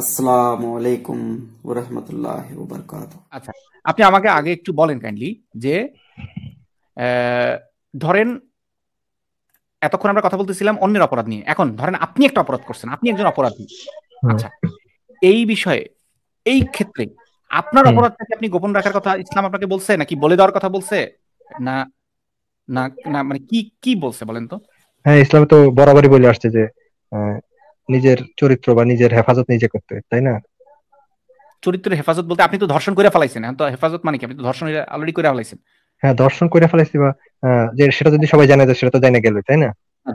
আসসালামু আলাইকুম রহমতুল্লাহ আচ্ছা আপনি আমাকে আগে একটু বলেন কাইন্ডলি যে ধরেন এতক্ষণ আমরা কথা বলতেছিলাম অন্যের অপরাধ নিয়ে এখন ধরেন আপনি একটা অপরাধ করছেন আপনি একজন অপরাধী আচ্ছা এই বিষয়ে এই ক্ষেত্রে আপনার অপরাধটাকে আপনি গোপন রাখার কথা ইসলাম আপনাকে বলছে নাকি বলে দেওয়ার কথা বলছে না না না মানে কি কি বলছে বলেন তো হ্যাঁ ইসলামে তো বরাবরই বলে আসছে যে নিজের চরিত্র বা নিজের হেফাজত নিজে করতে তাই না চরিত্রের হেফাজত বলতে আপনি তো ধর্ষণ করে ফেলাইছেন হ্যাঁ? তো হেফাজত মানে কি আপনি তো ধর্ষণ অলরেডি করে ফেলাইছেন হ্যাঁ ধর্ষণ করে ফেলাইছি বা যে সেটা যদি সবাই জানে সেটা তো জানা গেল তাই না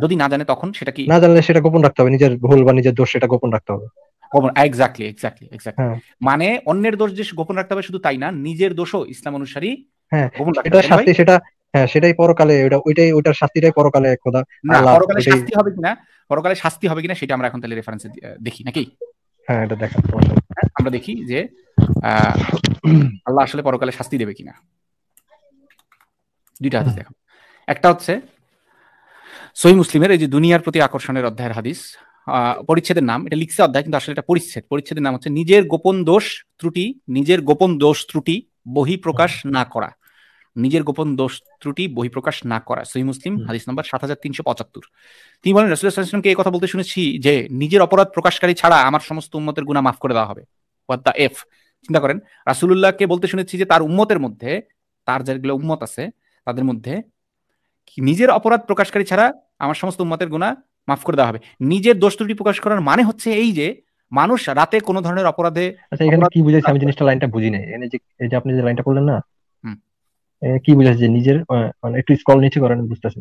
যদি না জানে তখন সেটা কি না জানলে সেটা গোপন রাখতে হবে নিজের ভুল বা নিজের দোষ সেটা গোপন রাখতে হবে গোপন এক্স্যাক্টলি এক্স্যাক্টলি এক্স্যাক্টলি মানে অন্যের দোষ যে গোপন রাখতে হবে শুধু তাই না নিজের দোষও ইসলাম অনুসারী হ্যাঁ এটা সাথে সেটা হ্যাঁ সেটাই পরকালে ওটা ওইটাই ওটার শাস্তিটাই পরকালে খোদা পরকালে শাস্তি হবে কিনা পরকালে শাস্তি হবে কিনা সেটা আমরা এখন তাহলে রেফারেন্সে দেখি নাকি হ্যাঁ এটা দেখা হ্যাঁ, আমরা দেখি যে আল্লাহ আসলে পরকালে শাস্তি দেবে কিনা দুইটা হাদিস দেখো একটা হচ্ছে সহি মুসলিমের এই যে দুনিয়ার প্রতি আকর্ষণের অধ্যায়ের হাদিস পরিচ্ছেদের নাম এটা লিখছে অধ্যায় কিন্তু আসলে এটা পরিচ্ছেদ পরিচ্ছেদের নাম হচ্ছে নিজের গোপন দোষ ত্রুটি নিজের গোপন দোষ ত্রুটি বহি প্রকাশ না করা নিজের গোপন দোষ ত্রুটি বহিপ্রকাশ না করা সহি মুসলিম হাদিস নম্বর সাত হাজার তিনশো পঁচাত্তর তিনি বলেন রসুলামকে এই কথা বলতে শুনেছি যে নিজের অপরাধ প্রকাশকারী ছাড়া আমার সমস্ত উন্মতের গুণা মাফ করে দেওয়া হবে ওয়াত দা এফ চিন্তা করেন রাসুলুল্লাহকে বলতে শুনেছি যে তার উম্মতের মধ্যে তার যেগুলো উম্মত আছে তাদের মধ্যে নিজের অপরাধ প্রকাশকারী ছাড়া আমার সমস্ত উম্মতের গুণা মাফ করে দেওয়া হবে নিজের দোষ ত্রুটি প্রকাশ করার মানে হচ্ছে এই যে মানুষ রাতে কোনো ধরনের অপরাধে আচ্ছা এখানে কি বুঝাইছি আমি জিনিসটা লাইনটা বুঝি নাই এখানে যে আপনি যে লাইনটা বললেন না কি বুঝাচ্ছে যে নিজের মানে একটু স্ক্রল নিচে করেন বুঝতেছি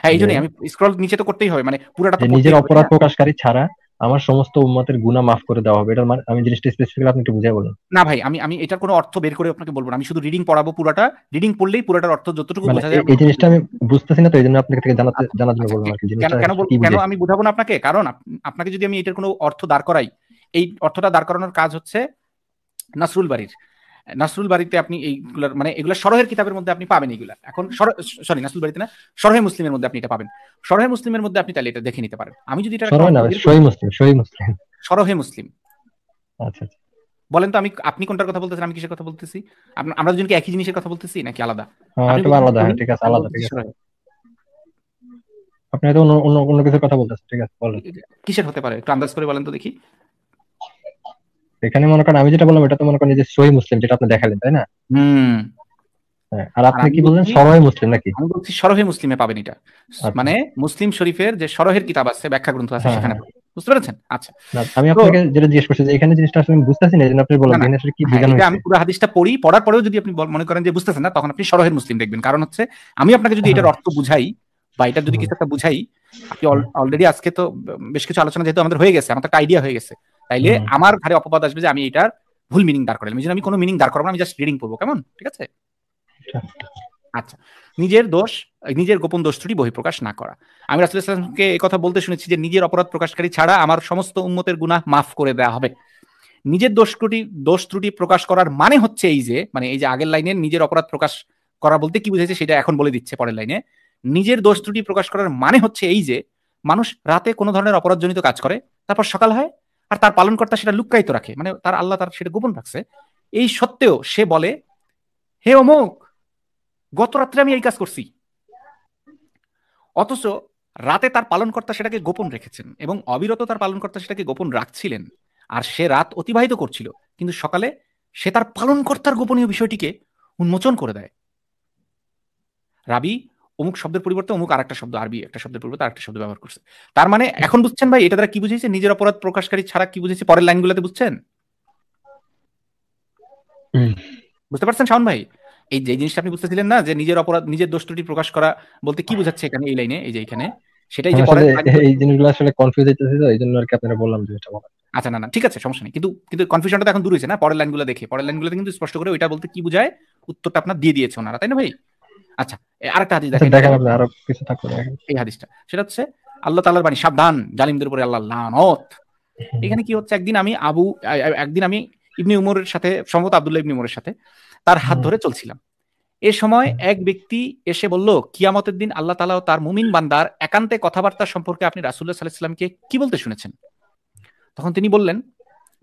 হ্যাঁ এই জন্যই আমি স্ক্রল নিচে তো করতেই হবে মানে পুরোটা তো নিজের অপরাধ হ্যাঁ। প্রকাশকারী ছাড়া আমার সমস্ত উম্মতের গুণা মাফ করে দেওয়া হবে এটা মানে আমি জিনিসটা স্পেসিফিক্যালি আপনি একটু বুঝাই বলুন না ভাই আমি আমি এটার কোনো অর্থ বের করে আপনাকে বলবো না আমি শুধু রিডিং পড়াবো পুরোটা রিডিং পড়লেই পুরোটার অর্থ যতটুকু মানে বোঝা যায় এই জিনিসটা আমি বুঝতেছি না তো এইজন্য আপনাকে থেকে জানাতে আচ্ছা, জানার জন্য আচ্ছা, বললাম আর জিনিসটা কেন কেন আমি বুঝাবো না আপনাকে কারণ আপনাকে যদি আমি এটার কোনো অর্থ দাঁড় করাই এই অর্থটা দাঁড় করানোর কাজ হচ্ছে নাসরুল বাড়ির নাসরুল বাড়িতে আপনি এইগুলার মানে এগুলো সরহের কিতাবের মধ্যে আপনি পাবেন এগুলা এখন সরি নাসরুল বাড়িতে না সরহে মুসলিমের মধ্যে আপনি এটা পাবেন সরহে মুসলিমের মধ্যে আপনি তাহলে এটা দেখে নিতে পারেন আমি যদি এটা সরহে মুসলিম আচ্ছা, আচ্ছা। বলেন তো আমি আপনি কোনটার কথা বলতেছেন আমি কিসের কথা বলতেছি আমরা দুজনকে একই জিনিসের কথা বলতেছি নাকি আলাদা হ্যাঁ, আলাদা ঠিক আছে আলাদা ঠিক আছে আপনি অন্য অন্য কথা বলতেছেন ঠিক আছে কিসের হতে পারে একটু আন্দাজ করে বলেন তো দেখি এখানে মনে করেন আমি যেটা বললাম এটা তো মনে করেন যে সহি মুসলিম যেটা আপনি দেখালেন তাই না হুম হ্যাঁ, আর আপনি কি সরহে মুসলিম নাকি আমি বলছি সরহে মুসলিমে পাবেন এটা আচ্ছা। মানে মুসলিম শরীফের যে সরহের কিতাব আছে ব্যাখ্যা গ্রন্থ আছে হ্যাঁ, সেখানে হ্যাঁ। বুঝতে পেরেছেন আচ্ছা আমি আপনাকে যেটা জিজ্ঞেস করছি যে এখানে জিনিসটা আমি বুঝতেছি না এজন্য আপনি এখানে কি আমি পুরো হাদিসটা পড়ি পড়ার পরেও যদি আপনি মনে করেন যে বুঝতেছেন না তখন আপনি সরহের মুসলিম দেখবেন কারণ হচ্ছে আমি আপনাকে যদি এটার অর্থ বুঝাই বা এটা যদি কিছু একটা বুঝাই আপনি অলরেডি আজকে তো বেশ কিছু আলোচনা যেহেতু আমাদের হয়ে গেছে আমার একটা আইডিয়া হয়ে গেছে তাইলে আমার ঘরে অপবাদ আসবে যে আমি এটার ভুল মিনিং দাঁড় করালাম এই আমি কোনো মিনিং দাঁড় করাবো আমি জাস্ট রিডিং করবো কেমন ঠিক আছে আচ্ছা নিজের দোষ নিজের গোপন দোষ ত্রুটি বহিঃপ্রকাশ না করা আমি রাসুলকে ইসলামকে কথা বলতে শুনেছি যে নিজের অপরাধ প্রকাশকারী ছাড়া আমার সমস্ত উন্মতের গুণা মাফ করে দেওয়া হবে নিজের দোষ ত্রুটি দোষ ত্রুটি প্রকাশ করার মানে হচ্ছে এই যে মানে এই যে আগের লাইনে নিজের অপরাধ প্রকাশ করা বলতে কি বুঝেছে সেটা এখন বলে দিচ্ছে পরের লাইনে নিজের দোষ ত্রুটি প্রকাশ করার মানে হচ্ছে এই যে মানুষ রাতে কোনো ধরনের অপরাধজনিত কাজ করে তারপর সকাল হয় আর তার পালনকর্তা সেটা লুকায়িত রাখে মানে তার আল্লাহ তার সেটা গোপন রাখছে এই সত্ত্বেও সে বলে হে অমুক গত রাত্রে আমি এই কাজ করছি অথচ রাতে তার পালনকর্তা সেটাকে গোপন রেখেছেন এবং অবিরত তার পালনকর্তা সেটাকে গোপন রাখছিলেন আর সে রাত অতিবাহিত করছিল কিন্তু সকালে সে তার পালনকর্তার গোপনীয় বিষয়টিকে উন্মোচন করে দেয় রাবি অমুক শব্দের পরিবর্তে অমুক আরেকটা শব্দ আরবি একটা শব্দের পরিবর্তে আরেকটা শব্দ ব্যবহার করছে তার মানে এখন বুঝছেন ভাই এটা তারা কি বুঝেছে নিজের অপরাধ প্রকাশকারী ছাড়া কি বুঝেছে পরের লাইনগুলোতে বুঝছেন বুঝতে পারছেন শাওন ভাই এই যে জিনিসটা আপনি বুঝতেছিলেন না যে নিজের অপরাধ নিজের দোষ ত্রুটি প্রকাশ করা বলতে কি বোঝাচ্ছে এখানে এই লাইনে এই যে এখানে সেটাই যে এই জিনিসগুলো আসলে কনফিউজ হইতেছে তো এইজন্য আর কি আপনারা বললাম যে এটা বলা আচ্ছা না না ঠিক আছে সমস্যা নেই কিন্তু কিন্তু কনফিউশনটা এখন দূর হয়েছে না পরের লাইনগুলো দেখে পরের লাইনগুলোতে কিন্তু স্পষ্ট করে ওইটা বলতে কি বোঝায় উত্তরটা আপনার দিয়ে দিয়েছে ওনারা তাই না ভাই আচ্ছা আরেকটা হাদিস দেখেন দেখেন আপনি আরো কিছু থাকবে এই হাদিসটা সেটা হচ্ছে আল্লাহ বাণী সাবধান জালিমদের উপরে আল্লাহ লানত এখানে কি হচ্ছে একদিন আমি আবু একদিন আমি উমরের সাথে সম্ভবত উমরের সাথে তার হাত ধরে চলছিলাম এ সময় এক ব্যক্তি এসে বলল কিয়ামতের দিন আল্লাহ তালা তার মুমিন বান্দার একান্তে কথাবার্তা সম্পর্কে আপনি রাসুল্লাহ সাল্লাহিসাল্লামকে কি বলতে শুনেছেন তখন তিনি বললেন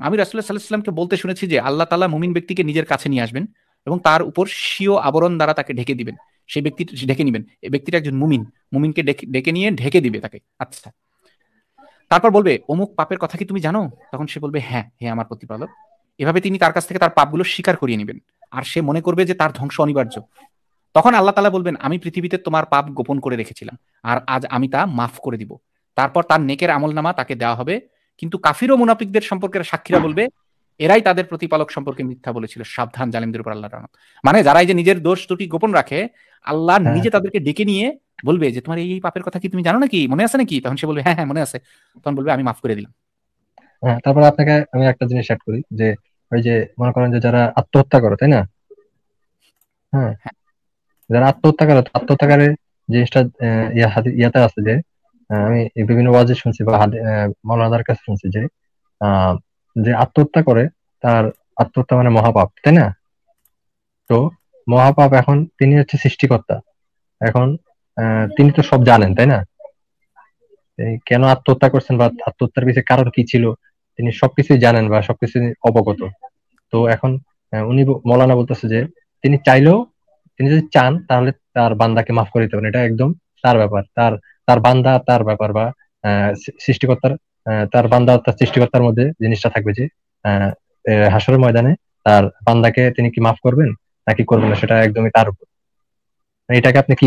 আমি রাসুল্লাহ সাল্লাহিসাল্লামকে বলতে শুনেছি যে আল্লাহ তালা মুমিন ব্যক্তিকে নিজের কাছে নিয়ে আসবেন এবং তার উপর স্বীয় আবরণ দ্বারা তাকে ঢেকে দিবেন সেই ব্যক্তি ঢেকে নিবেন এই ব্যক্তিটা একজন মুমিন মুমিনকে ডেকে নিয়ে ঢেকে দিবে তাকে আচ্ছা তারপর বলবে অমুক পাপের কথা কি তুমি জানো তখন সে বলবে হ্যাঁ হে আমার প্রতিপালক এভাবে তিনি তার কাছ থেকে তার পাপগুলো স্বীকার করিয়ে নেবেন আর সে মনে করবে যে তার ধ্বংস অনিবার্য তখন আল্লাহ তালা বলবেন আমি পৃথিবীতে তোমার পাপ গোপন করে রেখেছিলাম আর আজ আমি তা মাফ করে দিব তারপর তার নেকের আমল নামা তাকে দেওয়া হবে কিন্তু কাফির ও মুনাফিকদের সম্পর্কে সাক্ষীরা বলবে এরাই তাদের প্রতিপালক সম্পর্কে মিথ্যা বলেছিল সাবধান জালিমদের উপর আল্লাহ রহমত মানে যারা এই যে নিজের দোষ দুটি গোপন রাখে আল্লাহ হ্যাঁ। নিজে তাদেরকে ডেকে নিয়ে বলবে যে তোমার এই পাপের কথা কি তুমি জানো নাকি মনে আছে নাকি তখন সে বলবে হ্যাঁ হ্যাঁ মনে আছে তখন বলবে আমি মাফ করে দিলাম হ্যাঁ, তারপর আপনাকে আমি একটা জিনিস অ্যাড করি যে ওই যে মনে করেন যে যারা আত্মহত্যা করে তাই না হ্যাঁ, হ্যাঁ। যারা আত্মহত্যা করে আত্মহত্যাকারের জিনিসটা ইয়াতে আছে যে আমি বিভিন্ন ওয়াজে শুনছি বা মৌলানার কাছে শুনছি যে যে আত্মহত্যা করে তার আত্মহত্যা মানে মহাপাপ তাই না তো মহাপাপ এখন তিনি হচ্ছে সৃষ্টিকর্তা এখন তিনি তো সব জানেন তাই না কেন আত্মহত্যা করছেন বা আত্মহত্যার পিছিয়ে কারণ কি ছিল তিনি সবকিছু জানেন বা সবকিছু অবগত তো এখন উনি মৌলানা বলতেছে যে তিনি চাইলেও তিনি যদি চান তাহলে তার বান্দাকে মাফ করে দিতে পারেন এটা একদম তার ব্যাপার তার তার বান্দা তার ব্যাপার বা সৃষ্টিকর্তার তার বান্দা তার সৃষ্টিকর্তার মধ্যে জিনিসটা থাকবে যে হাসরের ময়দানে তার বান্দাকে তিনি কি মাফ করবেন নাকি করবেন না সেটা একদমই তার উপর মানে এটাকে আপনি কি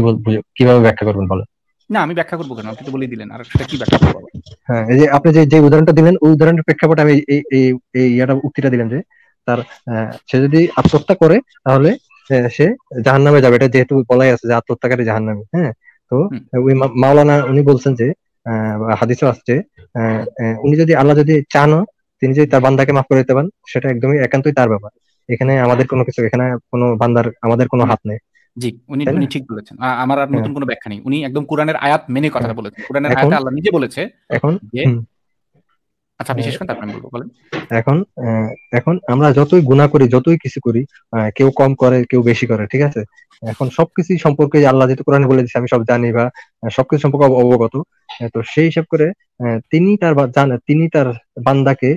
কিভাবে ব্যাখ্যা করবেন বলেন না আমি ব্যাখ্যা করবো কেন আপনি তো বলেই দিলেন আর সেটা কি ব্যাখ্যা করবো হ্যাঁ এই যে আপনি যে যে উদাহরণটা দিলেন ওই উদাহরণের প্রেক্ষাপটে আমি এই এই ইয়াটা উক্তিটা দিলেন যে তার সে যদি আত্মহত্যা করে তাহলে সে জাহান নামে যাবে এটা যেহেতু বলাই আছে যে আত্মহত্যাকারী জাহান নামে হ্যাঁ তো ওই মাওলানা উনি বলছেন যে হাদিসও আসছে উনি যদি আল্লাহ যদি চানও তিনি যদি তার বান্দাকে মাফ করে দিতে পারেন সেটা একদমই একান্তই তার ব্যাপার এখানে আমাদের কোনো কিছু এখানে কোনো বান্দার আমাদের কোনো হাত নেই জি উনি উনি ঠিক বলেছেন আমার আর হ্যাঁ। নতুন কোনো ব্যাখ্যা নেই উনি একদম কোরআনের আয়াত মেনে কথাটা হ্যাঁ। বলেছেন কোরআনের আয়াতে আল্লাহ নিজে বলেছে এখন আচ্ছা আপনি হ্যাঁ। শেষ করেন তারপর বলবো বলেন এখন এখন আমরা যতই গুণা করি যতই কিছু করি কেউ কম করে কেউ বেশি করে ঠিক আছে এখন সবকিছু সম্পর্কে আল্লাহ যেহেতু কোরআনে বলে দিচ্ছে আমি সব জানি বা সবকিছু সম্পর্কে অবগত তো সেই হিসাব করে তিনি তার তিনি তার বান্দাকে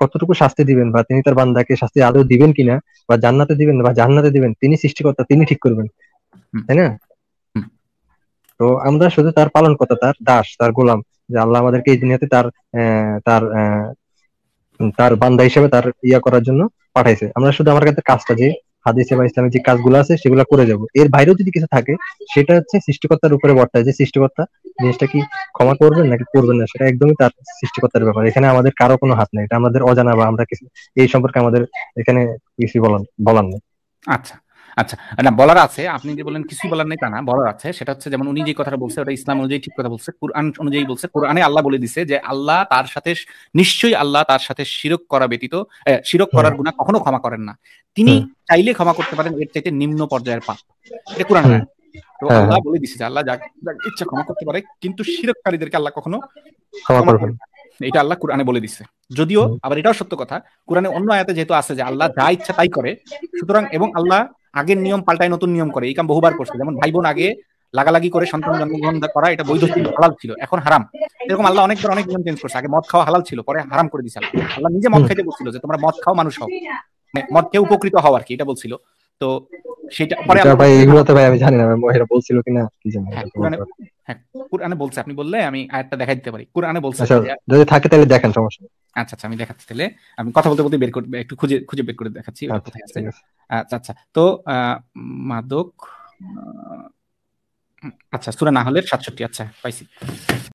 কতটুকু শাস্তি দিবেন বা তিনি তার বান্দাকে শাস্তি আদৌ দিবেন কিনা বা জান্নাতে দিবেন বা জান্নাতে দিবেন তিনি সৃষ্টিকর্তা তিনি ঠিক করবেন তাই না তো আমরা শুধু তার পালন কথা তার দাস তার গোলাম যে আল্লাহ আমাদেরকে এই দুনিয়াতে তার তার তার বান্দা হিসেবে তার ইয়া করার জন্য পাঠাইছে আমরা শুধু আমার কাছে কাজটা যে হাদিসে বা ইসলামের যে কাজগুলো আছে সেগুলো করে যাব এর বাইরেও যদি কিছু থাকে সেটা হচ্ছে সৃষ্টিকর্তার উপরে বর্তায় যে সৃষ্টিকর্তা জিনিসটা কি ক্ষমা করবেন নাকি করবেন না সেটা একদমই তার সৃষ্টিকর্তার ব্যাপার এখানে আমাদের কারো কোনো হাত নেই এটা আমাদের অজানা বা আমরা কিছু এই সম্পর্কে আমাদের এখানে কিছু বলার বলার নেই আচ্ছা আচ্ছা না বলার আছে আপনি যে বলেন কিছুই বলার নেই তা না বলার আছে সেটা হচ্ছে যেমন উনি যে কথাটা বলছে ওটা ইসলাম অনুযায়ী ঠিক কথা বলছে কোরআন অনুযায়ী বলছে কোরআনে আল্লাহ বলে দিছে যে আল্লাহ তার সাথে নিশ্চয়ই আল্লাহ তার সাথে শিরক করা ব্যতীত শিরক করার গুণা কখনো ক্ষমা করেন না তিনি চাইলে ক্ষমা করতে পারেন এর চাইতে নিম্ন পর্যায়ের পাপ এটা কোরআন তো হ্যাঁ, আল্লাহ হ্যাঁ। বলে দিছে যে আল্লাহ যা ইচ্ছা ক্ষমা করতে পারে কিন্তু শিরককারীদেরকে আল্লাহ কখনো ক্ষমা করবেন এটা আল্লাহ কোরআনে বলে দিছে যদিও আবার এটাও সত্য কথা কোরআনে অন্য আয়াতে যেহেতু আছে যে আল্লাহ যা ইচ্ছা তাই করে সুতরাং এবং আল্লাহ আগের নিয়ম পাল্টায় নতুন নিয়ম করে এই কাম বহুবার করছে যেমন ভাই বোন আগে লাগালাগি করে সন্তান জন্মগ্রহণ করা এটা বৈধ ছিল হালাল ছিল এখন হারাম এরকম আল্লাহ অনেক অনেক নিয়ম চেঞ্জ করছে আগে মদ খাওয়া হালাল ছিল পরে হারাম করে দিয়েছে আল্লাহ নিজে মদ খাইতে বলছিল যে তোমরা মদ খাও মানুষ হও মানে মদ খেয়ে উপকৃত হও আর কি এটা বলছিল তো সেটা পরে ভাই এগুলো তো ভাই আমি জানি না মহিলা বলছিল কিনা কি জানি হ্যাঁ, হ্যাঁ কোরআনে বলছে আপনি বললে আমি আয়াতটা দেখাই দিতে পারি কোরআনে বলছে আচ্ছা, যদি থাকে তাহলে দেখেন সমস্যা আচ্ছা আচ্ছা আমি দেখাচ্ছি তাহলে আমি কথা বলতে বলতে বের করবে একটু খুঁজে খুঁজে বের করে দেখাচ্ছি আচ্ছা, কোথায় আছে আচ্ছা আচ্ছা তো মাদক আচ্ছা সুরা না হলে সাতষট্টি আচ্ছা পাইছি